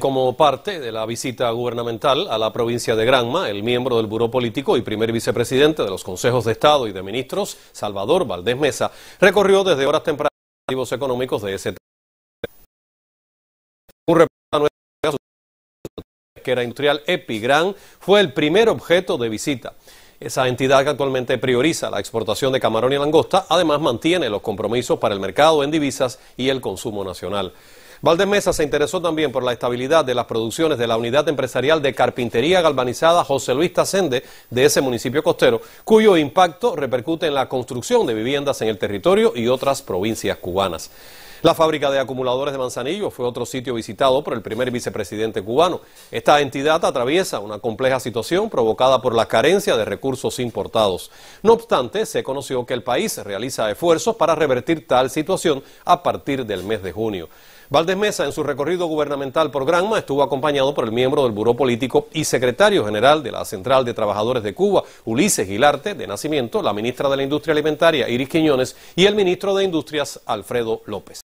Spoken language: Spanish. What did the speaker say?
Como parte de la visita gubernamental a la provincia de Granma, el miembro del Buró Político y primer vicepresidente de los Consejos de Estado y de Ministros, Salvador Valdés Mesa, recorrió desde horas tempranas los económicos de ese un era industrial Epigran fue el primer objeto de visita. Esa entidad que actualmente prioriza la exportación de camarón y langosta, además mantiene los compromisos para el mercado en divisas y el consumo nacional. Valdemesa se interesó también por la estabilidad de las producciones de la unidad empresarial de carpintería galvanizada José Luis Tacende de ese municipio costero, cuyo impacto repercute en la construcción de viviendas en el territorio y otras provincias cubanas. La fábrica de acumuladores de Manzanillo fue otro sitio visitado por el primer vicepresidente cubano. Esta entidad atraviesa una compleja situación provocada por la carencia de recursos importados. No obstante, se conoció que el país realiza esfuerzos para revertir tal situación a partir del mes de junio. Valdés Mesa, en su recorrido gubernamental por Granma, estuvo acompañado por el miembro del Buró Político y secretario general de la Central de Trabajadores de Cuba, Ulises Gilarte, de nacimiento, la ministra de la Industria Alimentaria, Iris Quiñones, y el ministro de Industrias, Alfredo López.